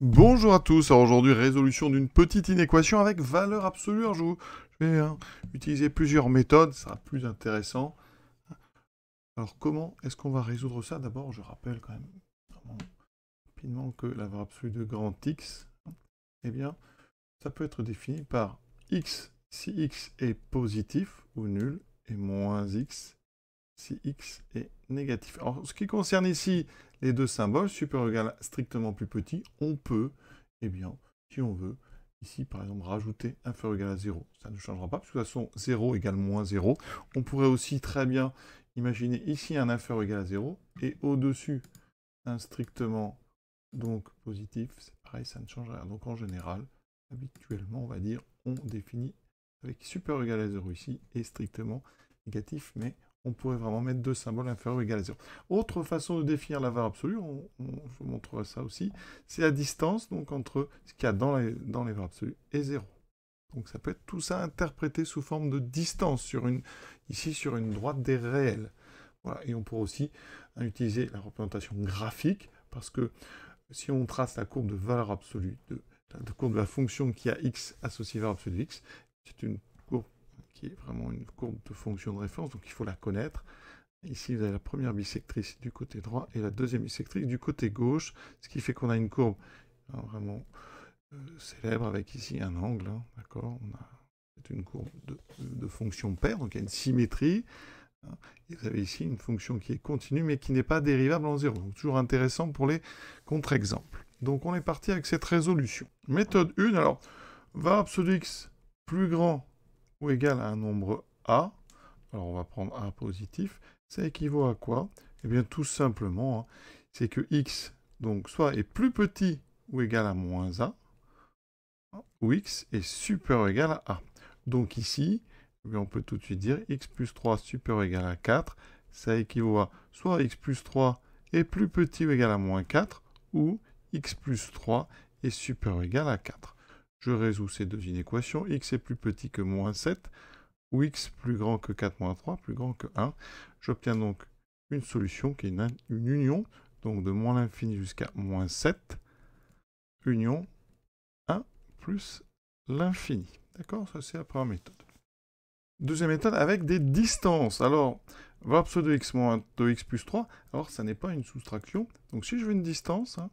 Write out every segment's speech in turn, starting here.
Bonjour à tous, aujourd'hui résolution d'une petite inéquation avec valeur absolue. je, vais hein, utiliser plusieurs méthodes, ça sera plus intéressant. Alors comment est-ce qu'on va résoudre ça D'abord je rappelle quand même rapidement que la valeur absolue de grand X, eh bien ça peut être défini par X si X est positif ou nul et moins X si x est négatif. Alors, ce qui concerne ici les deux symboles, super égal strictement plus petit, on peut, eh bien, si on veut, ici par exemple, rajouter inférieur ou égal à 0. Ça ne changera pas, parce que de toute façon, 0 égale moins 0. On pourrait aussi très bien imaginer ici un inférieur égal à 0, et au-dessus, un strictement donc positif, c'est pareil, ça ne change rien. Donc en général, habituellement, on va dire, on définit avec super égal à 0 ici, et strictement négatif, mais on pourrait vraiment mettre deux symboles inférieurs ou égal à 0. Autre façon de définir la valeur absolue, on, je vous montrerai ça aussi, c'est la distance donc entre ce qu'il y a dans les, valeurs absolues et 0. Donc ça peut être tout ça interprété sous forme de distance, sur une, ici sur une droite des réels. Voilà, et on pourrait aussi hein, utiliser la représentation graphique, parce que si on trace la courbe de valeur absolue, de, la courbe de la fonction qui a x associée à valeur absolue de x, c'est une courbe qui est vraiment une courbe de fonction de référence, donc il faut la connaître. Ici, vous avez la première bisectrice du côté droit et la deuxième bisectrice du côté gauche, ce qui fait qu'on a une courbe hein, vraiment euh, célèbre avec ici un angle, hein, d'accord On une courbe de, fonction paire, donc il y a une symétrie. Hein, et vous avez ici une fonction qui est continue mais qui n'est pas dérivable en zéro. toujours intéressant pour les contre-exemples. Donc on est parti avec cette résolution. Méthode 1, alors, va absolu x plus grand ou égal à un nombre a, alors on va prendre a positif, ça équivaut à quoi Eh bien tout simplement, hein, c'est que x, donc soit est plus petit ou égal à moins a, ou x est supérieur ou égal à a. Donc ici, eh on peut tout de suite dire x plus 3 supérieur ou égal à 4, ça équivaut à soit x plus 3 est plus petit ou égal à moins 4, ou x plus 3 est supérieur ou égal à 4. Je résous ces deux inéquations. x est plus petit que moins 7, ou x plus grand que 4 moins 3, plus grand que 1. J'obtiens donc une solution qui est une, union, donc de moins l'infini jusqu'à moins 7, union 1 plus l'infini. D'accord Ça, c'est la première méthode. Deuxième méthode avec des distances. Alors, valeur de x moins 2x plus 3, alors ça n'est pas une soustraction. Donc si je veux une distance, hein,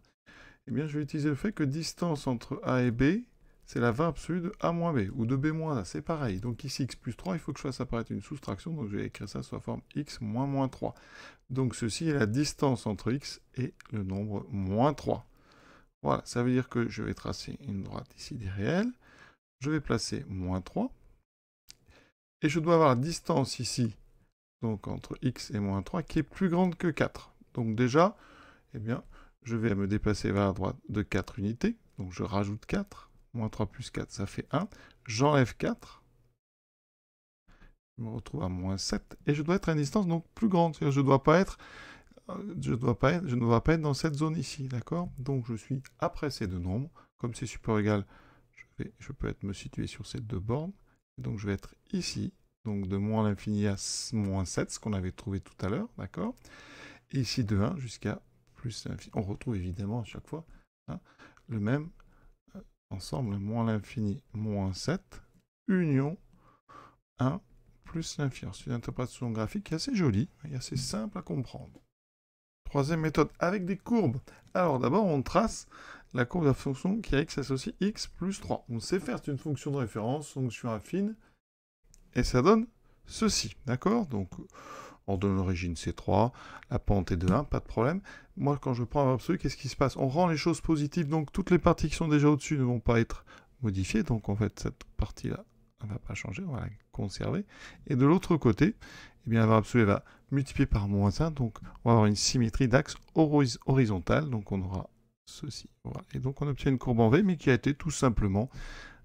eh bien je vais utiliser le fait que distance entre A et B c'est la valeur absolue de a moins b, ou de b moins a, c'est pareil. Donc ici, x plus 3, il faut que je fasse apparaître une soustraction, donc je vais écrire ça sous la forme x moins moins 3. Donc ceci est la distance entre x et le nombre moins 3. Voilà, ça veut dire que je vais tracer une droite ici des réels, je vais placer moins 3, et je dois avoir la distance ici, donc entre x et moins 3, qui est plus grande que 4. Donc déjà, eh bien, je vais me déplacer vers la droite de 4 unités, donc je rajoute 4, Moins 3 plus 4, ça fait 1. J'enlève 4. Je me retrouve à moins 7. Et je dois être à une distance donc plus grande. je ne dois pas être... Je, dois pas je ne dois pas dans cette zone ici, d'accord Donc je suis après ces deux nombres. Comme c'est super égal, je, peux être, me situer sur ces deux bornes. Donc je vais être ici, donc de moins l'infini à moins 7, ce qu'on avait trouvé tout à l'heure, d'accord Ici de 1 jusqu'à plus l'infini. On retrouve évidemment à chaque fois hein, le même ensemble, moins l'infini, moins 7, union 1 plus l'infini. C'est une interprétation graphique qui est assez jolie et assez simple à comprendre. Troisième méthode, avec des courbes. Alors d'abord, on trace la courbe de la fonction qui a x associé x plus 3. On sait faire, c'est une fonction de référence, fonction affine, et ça donne ceci, d'accord Donc, on donne l'origine, C3, la pente est de 1, pas de problème. Moi, quand je prends un absolu, qu'est-ce qui se passe On rend les choses positives, donc toutes les parties qui sont déjà au-dessus ne vont pas être modifiées, donc en fait, cette partie-là, elle ne va pas changer, on va la conserver. Et de l'autre côté, eh bien, la va multiplier par moins 1, donc on va avoir une symétrie d'axe horizontale, donc on aura ceci. Et donc on obtient une courbe en V, mais qui a été tout simplement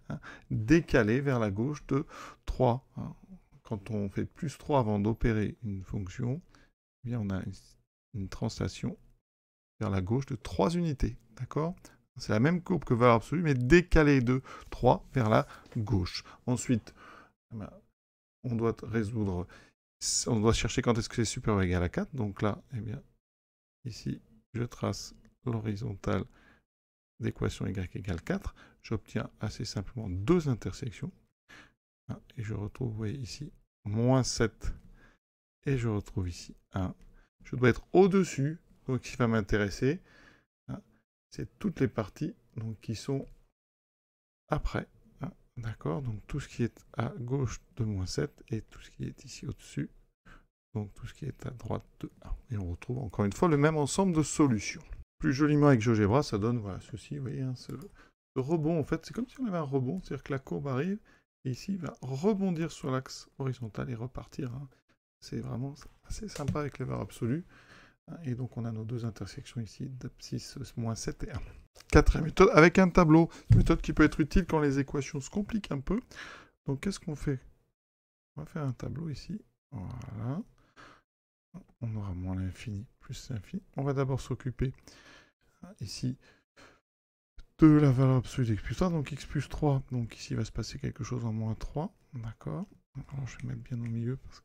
hein, décalée vers la gauche de 3 quand on fait plus 3 avant d'opérer une fonction, eh bien on a une, translation vers la gauche de 3 unités. D'accord C'est la même courbe que valeur absolue, mais décalée de 3 vers la gauche. Ensuite, eh ben, on doit résoudre, on doit chercher quand est-ce que c'est supérieur ou égal à 4. Donc là, eh bien, ici, je trace l'horizontale d'équation y égale 4. J'obtiens assez simplement deux intersections. Hein, et je retrouve, voyez ici, moins 7. Et je retrouve ici 1. Je dois être au-dessus, donc ce qui va m'intéresser, hein, c'est toutes les parties donc, qui sont après. Hein, d'accord Donc tout ce qui est à gauche de moins 7 et tout ce qui est ici au-dessus. Donc tout ce qui est à droite de 1. Et on retrouve encore une fois le même ensemble de solutions. Plus joliment avec GeoGebra, ça donne voilà, ceci, vous voyez, hein, ce rebond en fait. C'est comme si on avait un rebond, c'est-à-dire que la courbe arrive ici, il va rebondir sur l'axe horizontal et repartir. Hein, c'est vraiment assez sympa avec les valeurs absolues. Hein, et donc, on a nos deux intersections ici, d'abscisse moins 7 et 1. Quatrième méthode, avec un tableau. méthode qui peut être utile quand les équations se compliquent un peu. Donc, qu'est-ce qu'on fait On va faire un tableau ici. Voilà. On aura moins l'infini, plus l'infini. On va d'abord s'occuper hein, ici de la valeur absolue d'X plus 3, donc X plus 3, donc ici il va se passer quelque chose en moins 3, d'accord Alors je vais mettre bien au milieu parce que...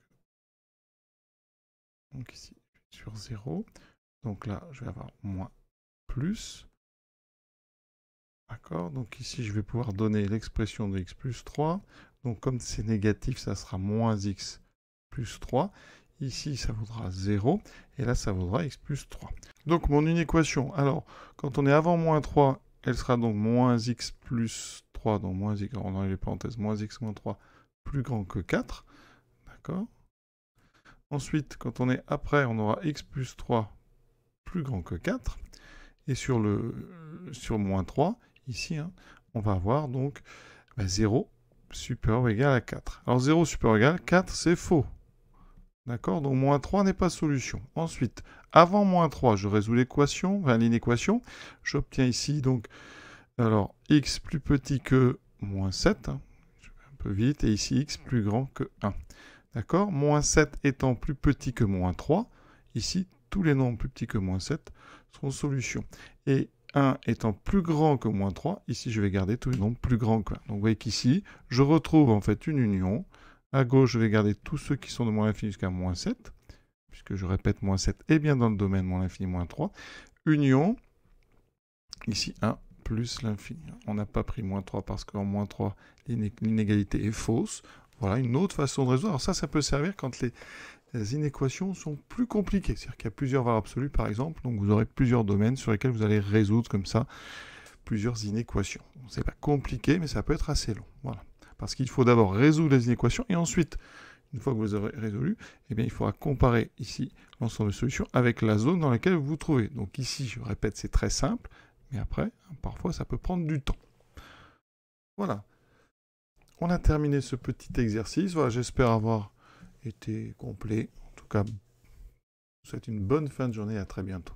Donc ici, sur 0, donc là je vais avoir moins plus, d'accord Donc ici je vais pouvoir donner l'expression de X plus 3, donc comme c'est négatif, ça sera moins X plus 3, Ici, ça vaudra 0, et là, ça vaudra x plus 3. Donc, mon une équation, alors, quand on est avant moins 3 elle sera donc moins x plus 3, donc moins x, on les parenthèses, moins x moins 3 plus grand que 4. D'accord Ensuite, quand on est après, on aura x plus 3 plus grand que 4. Et sur le sur moins 3, ici, hein, on va avoir donc 0 bah, supérieur ou égal à 4. Alors 0 supérieur ou égal à 4, c'est faux. D'accord Donc moins 3 n'est pas solution. Ensuite, avant moins 3, je résous l'équation, enfin l'inéquation. J'obtiens ici donc, alors, x plus petit que moins 7. Hein. je vais un peu vite. Et ici, x plus grand que 1. D'accord Moins 7 étant plus petit que moins 3. Ici, tous les nombres plus petits que moins 7 sont solutions. Et 1 étant plus grand que moins 3, ici, je vais garder tous les nombres plus grands que 1. Donc, vous voyez qu'ici, je retrouve en fait une union. À gauche, je vais garder tous ceux qui sont de moins l'infini jusqu'à moins 7, puisque je répète, moins 7 est bien dans le domaine moins l'infini, moins 3. Union, ici 1 plus l'infini. On n'a pas pris moins 3 parce qu'en moins 3, l'inégalité est fausse. Voilà une autre façon de résoudre. Alors ça, ça peut servir quand les, inéquations sont plus compliquées. C'est-à-dire qu'il y a plusieurs valeurs absolues, par exemple. Donc vous aurez plusieurs domaines sur lesquels vous allez résoudre comme ça plusieurs inéquations. C'est pas compliqué, mais ça peut être assez long. Voilà. Parce qu'il faut d'abord résoudre les équations, et ensuite, une fois que vous les aurez résolues, eh bien, il faudra comparer ici l'ensemble de solutions avec la zone dans laquelle vous vous trouvez. Donc ici, je répète, c'est très simple, mais après, parfois, ça peut prendre du temps. Voilà. On a terminé ce petit exercice. Voilà, j'espère avoir été complet. En tout cas, je vous souhaite une bonne fin de journée et à très bientôt.